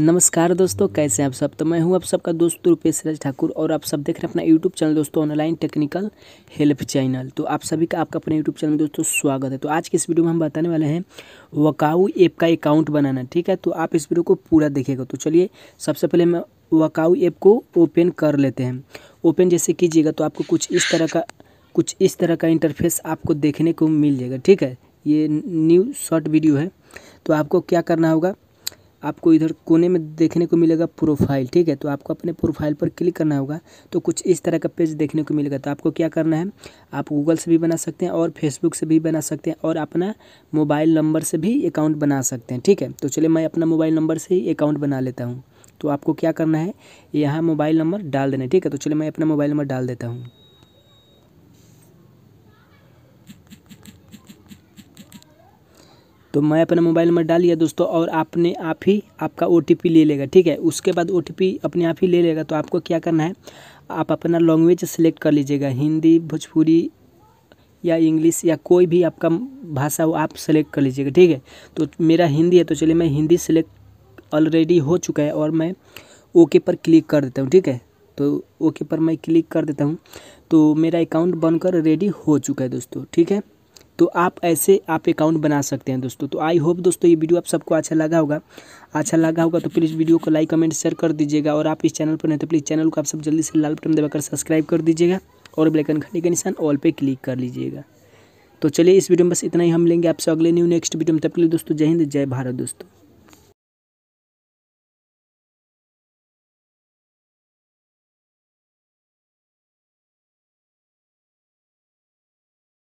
नमस्कार दोस्तों कैसे हैं आप सब तो मैं हूं आप सबका दोस्त रूपेश राज ठाकुर और आप सब देख रहे हैं अपना यूट्यूब चैनल दोस्तों ऑनलाइन टेक्निकल हेल्प चैनल तो आप सभी का आपका अपने यूट्यूब चैनल में दोस्तों स्वागत है तो आज के इस वीडियो में हम बताने वाले हैं वकाऊ ऐप का अकाउंट बनाना ठीक है तो आप इस वीडियो को पूरा देखिएगा तो चलिए सबसे पहले मैं वकाऊ ऐप को ओपन कर लेते हैं ओपन जैसे कीजिएगा तो आपको कुछ इस तरह का कुछ इस तरह का इंटरफेस आपको देखने को मिल जाएगा ठीक है ये न्यू शॉर्ट वीडियो है तो आपको क्या करना होगा आपको इधर कोने में देखने को मिलेगा प्रोफाइल ठीक है तो आपको अपने प्रोफाइल पर क्लिक करना होगा तो कुछ इस तरह का पेज देखने को मिलेगा तो आपको क्या करना है आप गूगल से भी बना सकते हैं और फेसबुक से भी बना सकते हैं और अपना मोबाइल नंबर से भी अकाउंट बना सकते हैं ठीक है तो चलिए मैं अपना मोबाइल नंबर से ही अकाउंट बना लेता हूँ तो आपको क्या करना है यहाँ मोबाइल नंबर डाल देना ठीक है तो चलिए मैं अपना मोबाइल नंबर डाल देता हूँ तो मैं अपना मोबाइल नंबर डाल लिया दोस्तों और आपने आप ही आपका ओ ले लेगा ठीक है उसके बाद ओ अपने आप ही ले लेगा तो आपको क्या करना है आप अपना लैंग्वेज सेलेक्ट कर लीजिएगा हिंदी भोजपुरी या इंग्लिश या कोई भी आपका भाषा हो आप सेलेक्ट कर लीजिएगा ठीक है तो मेरा हिंदी है तो चलिए मैं हिंदी सेलेक्ट ऑलरेडी हो चुका है और मैं ओके पर क्लिक कर देता हूँ ठीक है तो ओके पर मैं क्लिक कर देता हूँ तो मेरा अकाउंट बनकर रेडी हो चुका है दोस्तों ठीक है तो आप ऐसे आप अकाउंट बना सकते हैं दोस्तों तो आई होप दोस्तों ये वीडियो आप सबको अच्छा लगा होगा अच्छा लगा होगा तो प्लीज़ वीडियो को लाइक कमेंट शेयर कर दीजिएगा और आप इस चैनल पर नहीं तो प्लीज़ चैनल को आप सब जल्दी से लाल बटन दबाकर सब्सक्राइब कर दीजिएगा और ब्लैकन घंटे का निशान ऑल पे क्लिक कर लीजिएगा तो चलिए इस वीडियो में बस इतना ही हम लेंगे आपसे अगले न्यू नेक्स्ट वीडियो में तब के लिए दोस्तों जय हिंद जय भारत दोस्तों